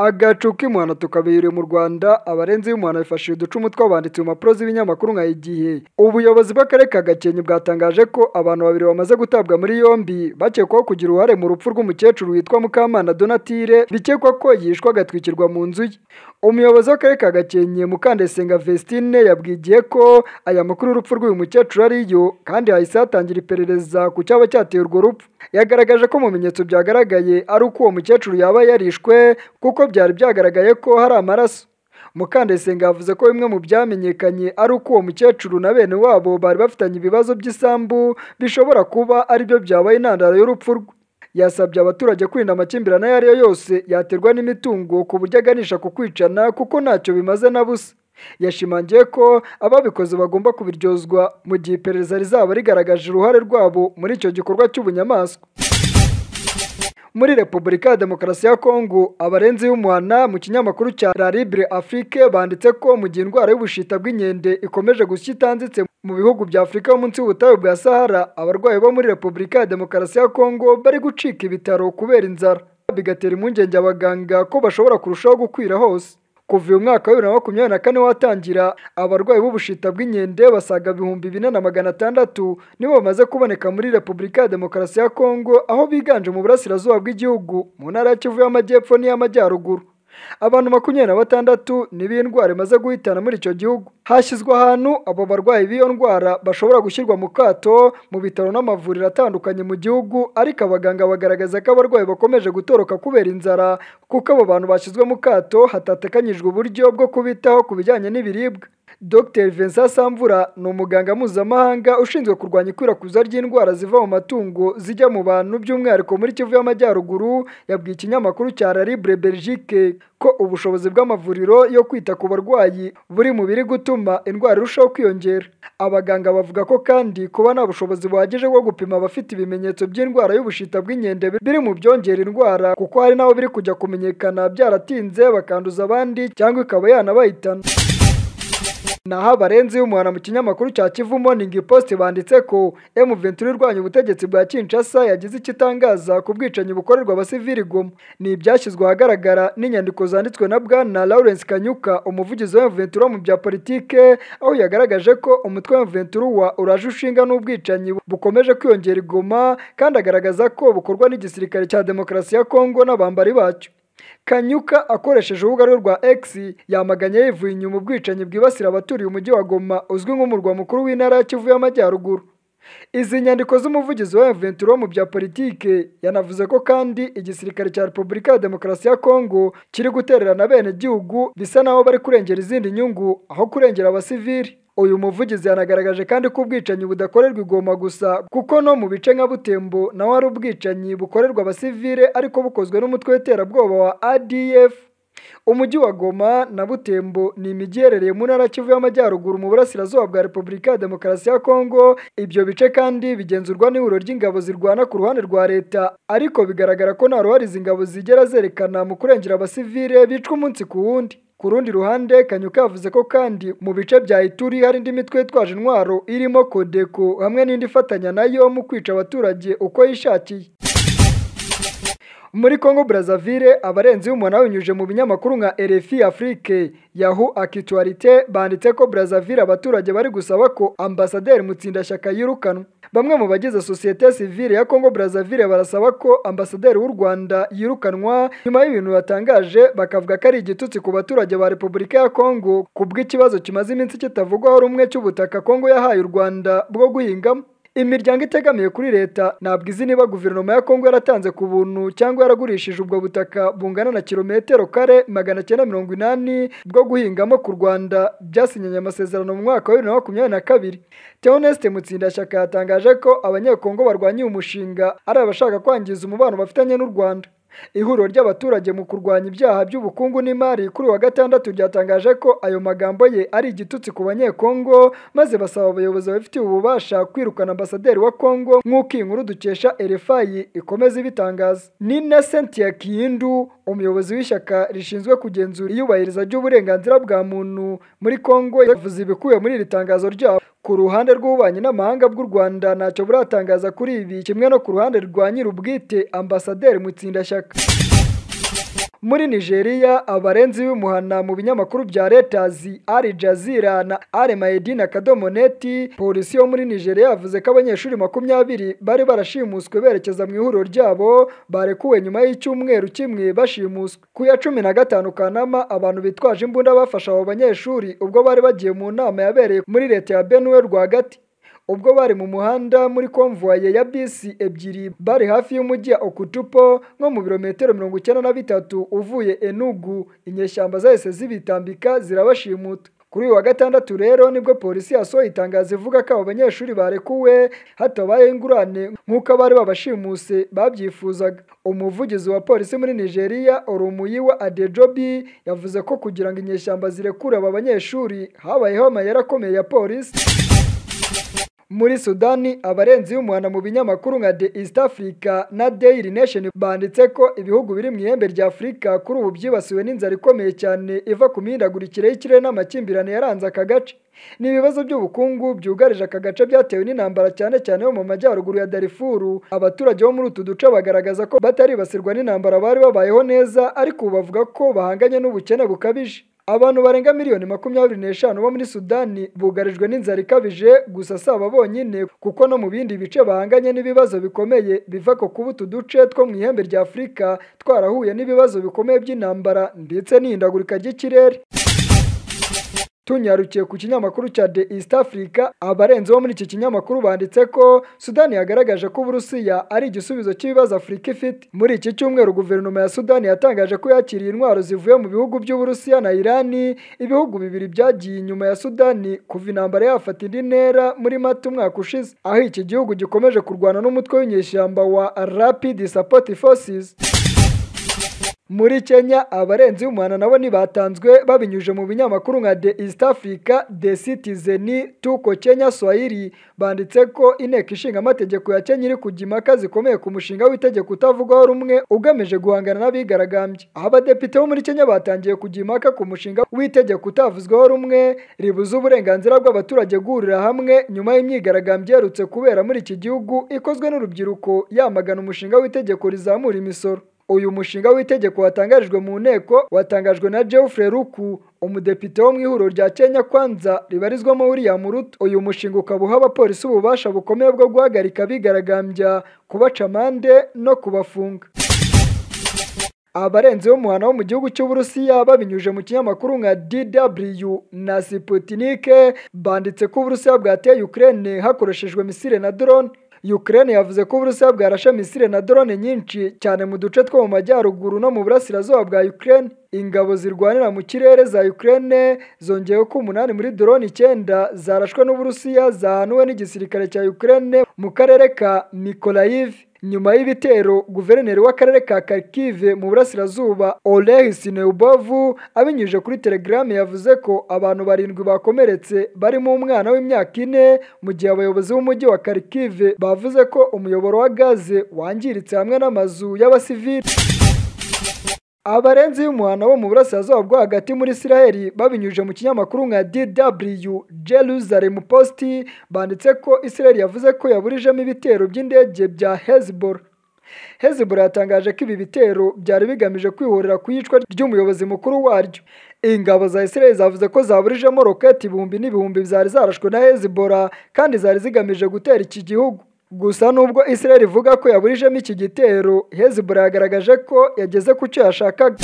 agacu k'impuhano tukabihiriye mu rwanda abarenzi b'impuhano bifashishije uducumu tw'abanditsi mu mpapuro z'ibinyamakuru nka igihe ubuyobozi bw'akarere ka gakenke bwatangaje ko abantu babiri bamaze gutabwa muri yombi bakekwaho kugira uruhare mu rupfu rw'umukecuru witwa mukamana donatire bikekwa ko yishwa agatwikirwa mu nzu ye umuyobozi w'akarere ka gakenke mukandesenga vestine yabwigiye ko aya makuru y'urupfu rw'uyu mukecuru ariyo kandi hahise hatangira iperereza ku cyaba cyateye urwo rupfu yagaragaje ko mu bimenyetso byagaragaye ari uko uwo mukecuru yaba yarishwe kuko byari byagaragaye ko hari amaraso mukandayisenga yavuze ko bimwe mu byamenyekanye ari uko uwo mukecuru na bene wabo bari bafitanye ibibazo by'isambu bishobora kuba ari aribyo byabaye intandaro y'urupfu rwe yasabye abaturage kwirinda amakimbirane ayo ari yo yose yaterwa n'imitungo ku buryo aganisha ku kwicana kuko ntacyo bimaze na busa yashimangiye ko ababikoze bagomba kubiryozwa mu gihe iperereza rizaba rigaragaje uruhare rwabo muri icyo gikorwa cy'ubunyamaswa muri Repubulika ya Demokarasi ya Kongo abarenzi y'umuhana mu kinyamakuru cya La Libre Afrique banditse ko mu gihe indwara y'ubushita bw'inkende ikomeje gushya itanditse mu bihugu bya Afurika yo munsi y'ubutayu bwa Sahara abarwayi bo muri Repubulika ya Demokarasi ya Kongo bari gucika ibitaro kubera inzara bigatera impungenge abaganga ko bashobora kurushaho gukwira hose kuva uyu mwaka wa bibiri na makumyabiri na kane watangira abarwayi b'ubushita bw'inkende basaga ibihumbi bine na magana atandatu nibo bamaze kuboneka muri repubulika ya demokarasi ya kongo aho biganje mu burasirazuba bw'igihugu mu ntara ya kivu y'amajyepfo n'iy'amajyaruguru abantu makumyabiri na batandatu ni b'indwara imaze guhitana muri icyo gihugu hashyizwe ahantu abo barwayi b'iyo ndwara bashobora gushyirwa mu kato mu bitaro n'amavuriro atandukanye mu gihugu ariko abaganga bagaragaza ko abarwayi bakomeje gutoroka kubera inzara kuko abo bantu bashyizwe mu kato hatatekanyijwe uburyo bwo kubitaho ku bijyanye n'ibiribwa Dr Vincent Samvura ni umuganga mpuzamahanga ushinzwe kurwanya ikwirakwiza ry'indwara ziva mu matungo zijya mu bantu by'umwihariko muri Kivu y'Amajyaruguru yabwiye ikinyamakuru cya La Libre Belgique ko ubushobozi bw'amavuriro yo kwita ku barwayi buri mubiri gutuma indwara irushaho kwiyongera abaganga bavuga ko kandi kuba nta bushobozi buhagije bwo gupima abafite ibimenyetso by'indwara y'ubushita bw'inkende biri mu byongera indwara kuko hari n'aho biri kujya kumenyekana byaratinze bakanduza abandi cyangwa ikaba yanabahitana naho abarenzi y'umuhana mu kinyamakuru cya kivumo ningi post banditse ko M23 irwanya ubutegetsi bwa Kinshasa yagize ikitangaza ku bwicanyi bukorerwa abasivili Goma ni ibyashyizwe ahagaragara n'inyandiko zanditswe na Bwana Lawrence Kanyuka umuvugizi wa M23 mu bya politike aho yagaragaje ko umutwe wa M23 uraje ushinga n'ubwicanyi bukomeje kwiyongera igoma kandi agaragaza ko bukorwa n'igisirikare cya demokarasi ya Kongo n'abambari bacyo Kanyuka akoresheje urubuga rwe rwa X yamaganye yivuye inyuma ubwicanyi bwibasira abaturiye umujyi wa Goma uzwi nk'umurwa mukuru w'intara ya Kivu y'Amajyaruguru. Izi nyandiko z'umuvugizi wa m mu bya politiki yanavuze ko kandi igisirikare cya Repubulika ya Demokarasi ya Kongo kiri gutererana bene gihugu bisa naho bari kurengera izindi nyungu aho kurengera abasivili. uyu muvugizi yanagaragaje kandi ko ubwicanyi budakorerwa i gusa kuko no mu bice nka Butembo naho hari ubwicanyi bukorerwa abasivile ariko bukozwe n'umutwe w'iterabwoba wa ADF umujyi wa Goma na Butembo ni imijyi iherereye mu ntara Kivu y'Amajyaruguru mu burasirazuba bwa Repubulika ya Demokarasi ya Kongo ibyo bice kandi bigenzurwa n'ihuriro ry'ingabo zirwana ku ruhande rwa leta ariko bigaragara ko nta ruhare izi ngabo zigera zerekana mu kurengera abasivire bicwa umunsi ku wundi Ku rundi ruhande Kanyuka yavuze ko kandi mu bice bya Ituri hari indi mitwe yitwaje intwaro irimo Kodeko hamwe n'indi ifatanya nayo mu kwica abaturage uko yishakiye. muri Congo Brazzaville abarenzi b'umunara binyujije mu binyamakuru nka RFI Afrique Yahoo Actualité banditse ko Brazzaville abaturage bari gusaba ko ambasaderi Mutsindashyaka yirukanwa bamwe mu bagize sosiyete sivile ya Congo Brazzaville barasaba ko ambasaderi w'u Rwanda yirukanwa nyuma y'ibintu batangaje bakavuga ko ari igitutsi ku baturage ba Repubulika ya Congo kubw'ikibazo kimaze iminsi kitavugwaho rumwe cy'ubutaka Congo yahaye u Rwanda bwo guhingamo imiryango itegamiye kuri leta ntabwo izi niba guverinoma ya kongo yaratanze ku buntu cyangwa yaragurishije ubwo butaka bungana na kilometero kare magana cyenda mirongo inani bwo guhingamo ku rwanda byasinyanye amasezerano mu mwaka wa bibiri na makumyabiri na kabiri teoneste mutsindashyaka yatangaje ko abanyekongo barwanyiye umushinga ari abashaka kwangiza umubano bafitanye n'u rwanda Ihuriro ry'abaturage mu kurwanya ibyaha by'ubukungu n'imari kuri wa gatandatu ryatangaje ko ayo magambo ye ari igitutsi ku banyekongo maze basaba abayobozi babifitiye ububasha kwirukana ambasaderi wa Kongo nk'uko iyi nkuru dukesha Erefayi ikomeza ibitangaza ni na Cynthia Kiyindu umuyobozi w'ishyaka rishinzwe kugenzura iyubahiriza ry'uburenganzira bwa muntu muri Kongo yavuze ibikubiye muri iri tangazo ryabo ku ruhande rw'ububanyi n'amahanga bw'u Rwanda ntacyo buratangaza kuri ibi kimwe no ku ruhande rwa nyir'ubwite ambasaderi Mutsindashyaka muri Nigeria abarenzi b’umuhana mu binyamakuru bya Leta letazi Al Jazira na Al Mayedin akadomo polisi yo muri Nigeria yavuze ko abanyeshuri makumyabiri bari barashimuswe berekeza mu ihuriro ryabo barekuwe nyuma y'icyumweru kimwe bashimuswe ku ya cumi na gatanu Kanama abantu bitwaje imbunda bafasha abo banyeshuri ubwo bari bagiye mu nama yabereye muri leta ya Benue rwagati ubwo bari mu muhanda muri konvuwaye ya bisi ebyiri bari hafi y'umujyi wa okutupo nko mu birometero mirongo icyenda na bitatu uvuye enugu inyeshyamba zahise zibitambika zirabashimuta kuri uyu wa gatandatu rero nibwo polisi yasohoye itangazo ivuga ko abo banyeshuri barekuwe hatabaye ingurane nk'uko abari babashimuse babyifuzaga umuvugizi wa polisi muri nigeria orumuyiwa adejobi yavuze ko kugira ngo inyeshyamba zirekure aba banyeshuri habayeho amayeri akomeye ya polisi muri sudani abarenzi y'umuhana mu binyamakuru nka the east africa na daily nation banditse ko ibihugu biri mu ihembe rya afurika kuri ubu byibasiwe n'inzara ikomeye cyane iva ku mihindagurikire y'ikirere n'amakimbirane yaranze aka gace ni by'ubukungu byugarije aka gace byatewe n'intambara cyane cyane yo mu majyaruguru ya darifuru abaturage bo muri utu duce bagaragaza ko bataribasirwa n'intambara bari babayeho neza ariko bavuga ko bahanganye n'ubukene bukabije abantu barenga miliyoni makumyabiri n'eshanu bo muri sudani bugarijwe n'inzara ikabije gusa si aba bonyine kuko no mu bindi bice bahanganye n'ibibazo bikomeye biva ku kuba utu duce two mu ihembe ry'afurika twarahuye n'ibibazo bikomeye by'intambara ndetse n'ihindagurika ry'ikirere tunyarukiye ku kinyamakuru cya The East Africa abarenze bo muri iki kinyamakuru banditse ko Sudani yagaragaje ko Uburusiya ari igisubizo cy'ibibazo Afurika ifite muri iki cyumweru guverinoma ya Sudani yatangaje ko yakiriye intwaro zivuye mu bihugu by'Uburusiya na Irani ibihugu bibiri byagiye inyuma ya Sudani kuva intambara yafata indi ntera muri Mata umwaka ushize aho iki gihugu gikomeje kurwana n'umutwe w'inyeshyamba wa Rapid Support Forces muri Kenya abarenzi umwana nabo ntibatanzwe babinyuje mu binyamakuru nka The East Africa, The Citizen, Tuko Kenya Swahili banditse ko inteko ishinga amategeko ya Kenya iri kujya impaka zikomeye ku mushinga w'itegeko utavugwaho rumwe ugamije guhangana n'abigaragambya aho abadepite bo muri Kenya batangiye kujya impaka ku mushinga w'itegeko utavuzweho rumwe ribuza uburenganzira bw'abaturage guhurira hamwe nyuma y'imyigaragambyo iherutse kubera muri iki gihugu ikozwe n'urubyiruko yamagana umushinga w'itegeko rizamura imisoro uyu mushinga w'itegeko watangarijwe mu nteko watangajwe na Geoffrey Ruku umudepite wo mu ihuriro rya Kenya Kwanza ribarizwamo William Ruto uyu mushinga ukaba uha abapolisi ububasha bukomeye bwo guhagarika abigaragambya kubaca amande no kubafunga abarenzeho umuhano wo mu gihugu cy'uburusiya babinyuje mu kinyamakuru nka DW na Sputnik banditse ko uburusiya bwateye Ukraine hakoreshejwe misile na drone Ukraine yavuze ko Uburusiya bwarashe misile na drone nyinshi cyane mu duce two mu majyaruguru no mu burasirazuba bwa Ukraine ingabo zirwanira mu kirere za Ukraine zongeyeho ko umunani muri drone icyenda zarashwe n'Uburusiya zahanuwe n'igisirikare cya Ukraine mu karere ka Mykolaiv nyuma y'ibitero guverineri w'akarere ka Kharkiv mu burasirazuba Oleg Neubavu abinyujije kuri telegram yavuze ko abantu barindwi bakomeretse barimo umwana w'imyaka ine mu gihe abayobozi b'umujyi wa Karikive bavuze ko umuyoboro wa gaze wangiritse hamwe n'amazu y'abasivili abarenzi y'umuhana wo mu burasirazuba bwo hagati muri israel babinyuje mu kinyamakuru nka dw jerusalem post banditse ko israel yavuze ko yaburijemo ibitero by'indege bya hezbollah hezbollah yatangaje ko ibi bitero byari bigamije kwihorera ku yicwa ry'umuyobozi mukuru waryo ingabo za israel zavuze ko zaburijemo roketi ibihumbi n'ibihumbi zari zarashwe na hezbollah kandi zari zigamije gutera iki gihugu gusa nubwo Israel ivuga ko yaburijemo iki gitero Hezbollah yagaragaje ko yageze ku cyo yashakaga